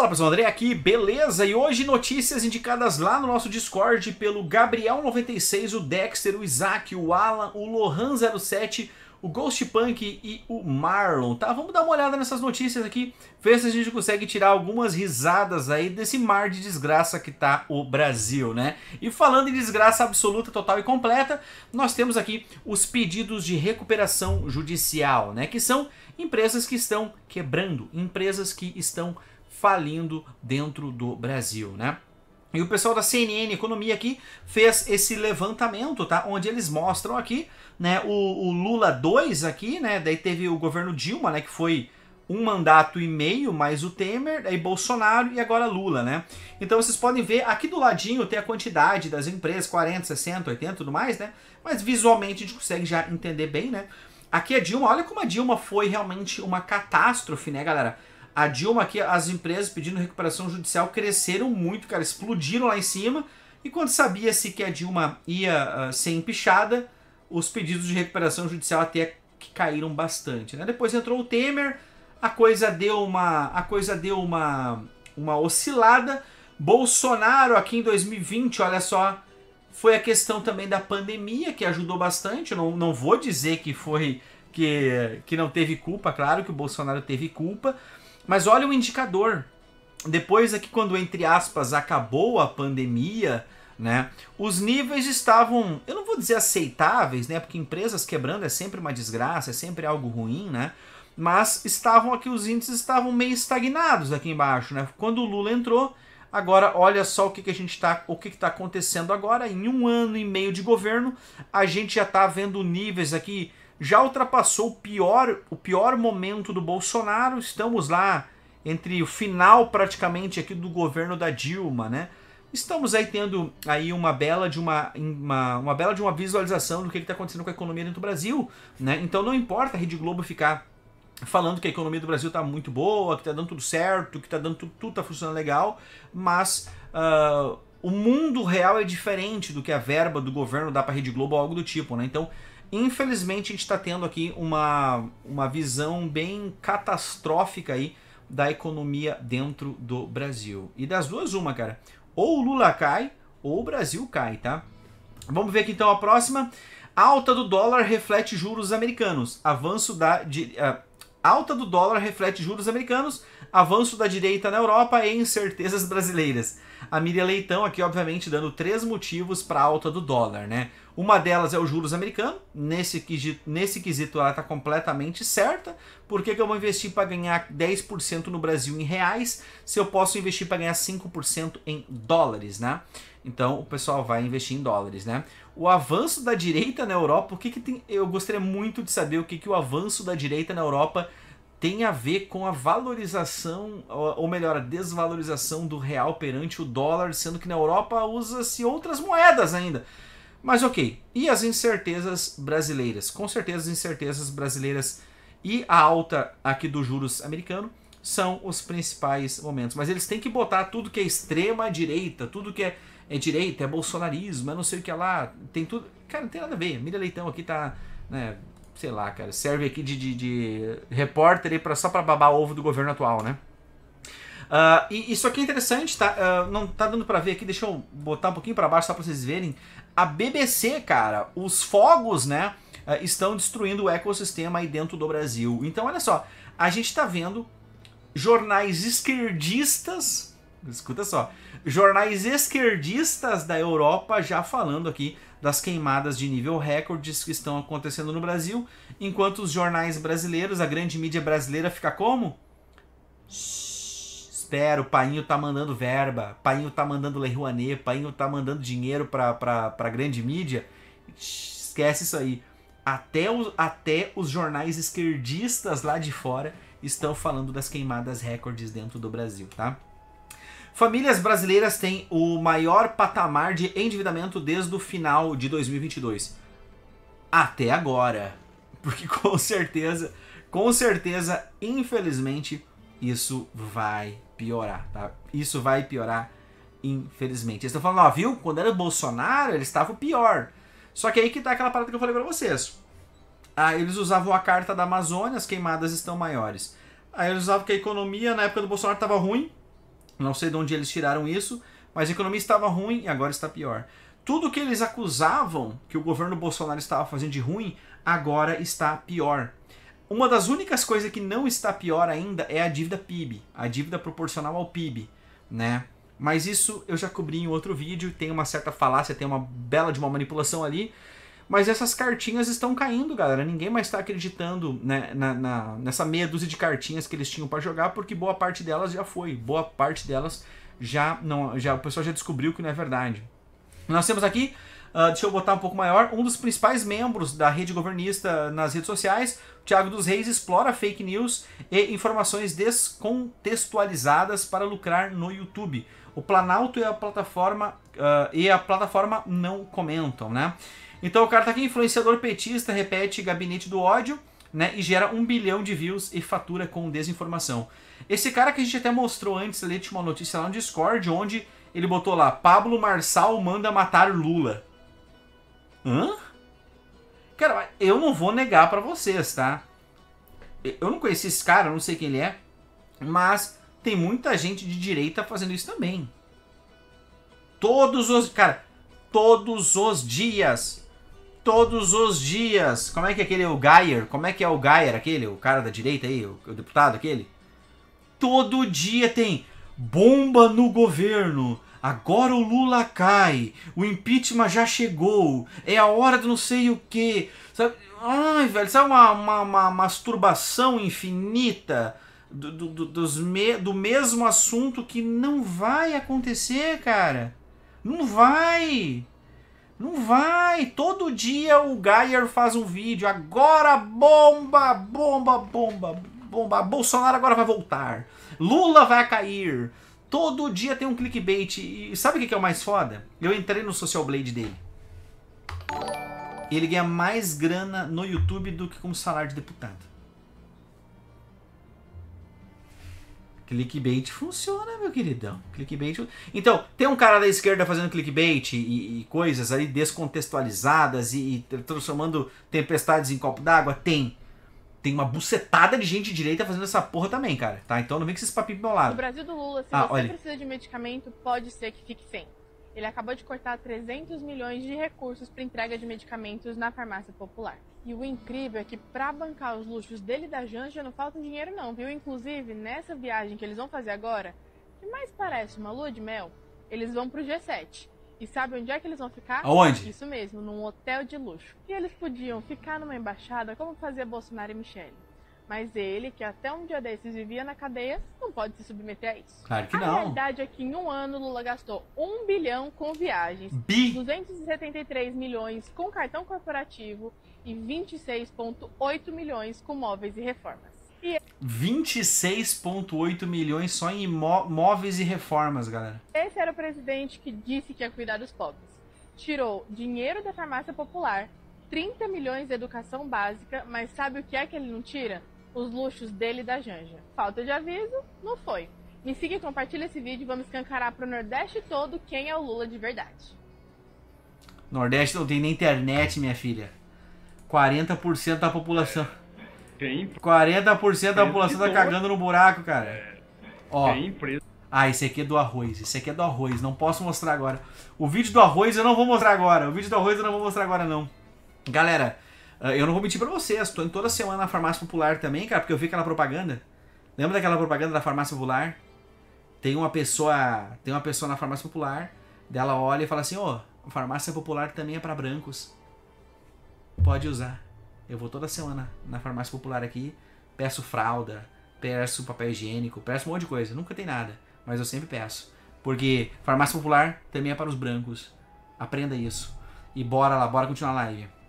Fala pessoal, André aqui, beleza? E hoje notícias indicadas lá no nosso Discord pelo Gabriel96, o Dexter, o Isaac, o Alan, o Lohan07, o Ghost Punk e o Marlon, tá? Vamos dar uma olhada nessas notícias aqui, ver se a gente consegue tirar algumas risadas aí desse mar de desgraça que tá o Brasil, né? E falando em desgraça absoluta, total e completa, nós temos aqui os pedidos de recuperação judicial, né? Que são empresas que estão quebrando, empresas que estão falindo dentro do Brasil, né? E o pessoal da CNN Economia aqui fez esse levantamento, tá? Onde eles mostram aqui, né, o, o Lula 2 aqui, né? Daí teve o governo Dilma, né, que foi um mandato e meio, mais o Temer, aí Bolsonaro e agora Lula, né? Então vocês podem ver aqui do ladinho tem a quantidade das empresas, 40, 60, 80 tudo mais, né? Mas visualmente a gente consegue já entender bem, né? Aqui a é Dilma, olha como a Dilma foi realmente uma catástrofe, né, galera? A Dilma aqui, as empresas pedindo recuperação judicial cresceram muito, cara, explodiram lá em cima. E quando sabia-se que a Dilma ia uh, ser empichada, os pedidos de recuperação judicial até que caíram bastante. Né? Depois entrou o Temer, a coisa deu uma, a coisa deu uma, uma oscilada. Bolsonaro aqui em 2020, olha só, foi a questão também da pandemia que ajudou bastante. não, não vou dizer que foi que, que não teve culpa, claro que o Bolsonaro teve culpa, mas olha o indicador. Depois aqui, é quando, entre aspas, acabou a pandemia, né? Os níveis estavam, eu não vou dizer aceitáveis, né? Porque empresas quebrando é sempre uma desgraça, é sempre algo ruim, né? Mas estavam aqui os índices estavam meio estagnados aqui embaixo, né? Quando o Lula entrou, agora olha só o que, que a gente tá, o que está acontecendo agora em um ano e meio de governo, a gente já está vendo níveis aqui já ultrapassou o pior, o pior momento do Bolsonaro. Estamos lá entre o final praticamente aqui do governo da Dilma, né? Estamos aí tendo aí uma bela de uma, uma, uma bela de uma visualização do que está acontecendo com a economia dentro do Brasil, né? Então não importa a Rede Globo ficar falando que a economia do Brasil está muito boa, que está dando tudo certo, que está dando tudo, tudo tá funcionando legal, mas uh, o mundo real é diferente do que a verba do governo dá para a Rede Globo ou algo do tipo, né? Então Infelizmente, a gente está tendo aqui uma, uma visão bem catastrófica aí da economia dentro do Brasil. E das duas, uma, cara. Ou o Lula cai, ou o Brasil cai, tá? Vamos ver aqui então a próxima. Alta do dólar reflete juros americanos. Avanço da. De, uh, alta do dólar reflete juros americanos. Avanço da direita na Europa e incertezas brasileiras. A Miriam Leitão aqui, obviamente, dando três motivos para a alta do dólar, né? Uma delas é o juros americano. Nesse, nesse quesito ela está completamente certa. Por que, que eu vou investir para ganhar 10% no Brasil em reais se eu posso investir para ganhar 5% em dólares, né? Então o pessoal vai investir em dólares, né? O avanço da direita na Europa, o que, que tem. Eu gostaria muito de saber o que, que o avanço da direita na Europa tem a ver com a valorização, ou melhor, a desvalorização do real perante o dólar, sendo que na Europa usa-se outras moedas ainda. Mas ok, e as incertezas brasileiras? Com certeza as incertezas brasileiras e a alta aqui dos juros americano são os principais momentos. Mas eles têm que botar tudo que é extrema direita, tudo que é, é direita, é bolsonarismo, é não sei o que é lá, tem tudo... Cara, não tem nada a ver. Miriam Leitão aqui tá né, sei lá, cara, serve aqui de, de, de repórter aí pra, só para babar ovo do governo atual, né? Uh, e isso aqui é interessante, tá? Uh, não tá dando para ver aqui, deixa eu botar um pouquinho para baixo só para vocês verem. A BBC, cara, os fogos, né, uh, estão destruindo o ecossistema aí dentro do Brasil. Então, olha só, a gente tá vendo jornais esquerdistas, escuta só, jornais esquerdistas da Europa já falando aqui das queimadas de nível recordes que estão acontecendo no Brasil, enquanto os jornais brasileiros, a grande mídia brasileira fica como? Shhh, espera, o painho tá mandando verba, painho tá mandando Lei Rouanet, painho tá mandando dinheiro pra, pra, pra grande mídia. Shhh, esquece isso aí. Até os, até os jornais esquerdistas lá de fora estão falando das queimadas recordes dentro do Brasil, tá? Famílias brasileiras têm o maior patamar de endividamento desde o final de 2022. Até agora. Porque com certeza, com certeza, infelizmente, isso vai piorar, tá? Isso vai piorar, infelizmente. Eles estão falando, ó, viu? Quando era Bolsonaro, eles estavam pior. Só que aí que tá aquela parada que eu falei para vocês. Ah, eles usavam a carta da Amazônia, as queimadas estão maiores. Aí ah, eles usavam que a economia na época do Bolsonaro estava ruim, não sei de onde eles tiraram isso, mas a economia estava ruim e agora está pior. Tudo que eles acusavam que o governo Bolsonaro estava fazendo de ruim, agora está pior. Uma das únicas coisas que não está pior ainda é a dívida PIB, a dívida proporcional ao PIB, né? Mas isso eu já cobri em outro vídeo, tem uma certa falácia, tem uma bela de uma manipulação ali. Mas essas cartinhas estão caindo, galera. Ninguém mais está acreditando né, na, na, nessa meia dúzia de cartinhas que eles tinham para jogar, porque boa parte delas já foi. Boa parte delas já não. já O pessoal já descobriu que não é verdade. Nós temos aqui, uh, deixa eu botar um pouco maior, um dos principais membros da rede governista nas redes sociais, Tiago dos Reis, explora fake news e informações descontextualizadas para lucrar no YouTube. O Planalto e a plataforma, uh, e a plataforma não comentam, né? Então o cara tá aqui, influenciador petista, repete gabinete do ódio, né? E gera um bilhão de views e fatura com desinformação. Esse cara que a gente até mostrou antes ali, tinha uma notícia lá no Discord, onde ele botou lá, Pablo Marçal manda matar Lula. Hã? Cara, eu não vou negar para vocês, tá? Eu não conheci esse cara, não sei quem ele é, mas tem muita gente de direita fazendo isso também. Todos os. Cara, todos os dias todos os dias. Como é que é aquele, o Geyer? Como é que é o Geyer, aquele, o cara da direita aí, o, o deputado aquele? Todo dia tem bomba no governo. Agora o Lula cai, o impeachment já chegou, é a hora do não sei o que. Ai, velho, sabe uma, uma, uma masturbação infinita do, do, dos me, do mesmo assunto que não vai acontecer, cara. Não vai! Não vai! Todo dia o Geyer faz um vídeo. Agora bomba, bomba, bomba, bomba. Bolsonaro agora vai voltar. Lula vai cair. Todo dia tem um clickbait. E sabe o que é o mais foda? Eu entrei no Social Blade dele. Ele ganha mais grana no YouTube do que como salário de deputado. Clickbait funciona, meu queridão. Clickbait. Então, tem um cara da esquerda fazendo clickbait e, e coisas ali descontextualizadas e, e transformando tempestades em copo d'água? Tem. Tem uma bucetada de gente de direita fazendo essa porra também, cara. Tá? Então não vem com esses papinhos bolados. meu lado. No Brasil do Lula, se ah, você olha. precisa de medicamento, pode ser que fique sem. Ele acabou de cortar 300 milhões de recursos para entrega de medicamentos na farmácia popular. E o incrível é que para bancar os luxos dele e da Janja não falta dinheiro não, viu? Inclusive, nessa viagem que eles vão fazer agora, que mais parece uma lua de mel, eles vão pro G7. E sabe onde é que eles vão ficar? Aonde? Isso mesmo, num hotel de luxo. E eles podiam ficar numa embaixada como fazia Bolsonaro e Michelle. Mas ele, que até um dia desses vivia na cadeia, não pode se submeter a isso. Claro que a não. A realidade é que em um ano Lula gastou 1 bilhão com viagens, Bi. 273 milhões com cartão corporativo e 26,8 milhões com móveis e reformas. E... 26,8 milhões só em móveis e reformas, galera. Esse era o presidente que disse que ia cuidar dos pobres. Tirou dinheiro da farmácia popular, 30 milhões de educação básica, mas sabe o que é que ele não tira? os luxos dele e da Janja. Falta de aviso? Não foi. Me siga e compartilha esse vídeo. Vamos escancarar para o Nordeste todo quem é o Lula de verdade. Nordeste não tem nem internet, minha filha. 40% da população. É, tem. 40% da população tá cagando no buraco, cara. É, Ó. Tem empresa. Ah, esse aqui é do arroz. Esse aqui é do arroz. Não posso mostrar agora. O vídeo do arroz eu não vou mostrar agora. O vídeo do arroz eu não vou mostrar agora, não. Galera, ah, eu não vou mentir pra vocês, tô em toda semana na farmácia popular também, cara, porque eu vi aquela propaganda. Lembra daquela propaganda da farmácia popular? Tem uma pessoa. Tem uma pessoa na farmácia popular, dela olha e fala assim, ô, oh, farmácia popular também é para brancos. Pode usar. Eu vou toda semana na farmácia popular aqui, peço fralda, peço papel higiênico, peço um monte de coisa. Nunca tem nada, mas eu sempre peço. Porque farmácia popular também é para os brancos. Aprenda isso. E bora lá, bora continuar a live.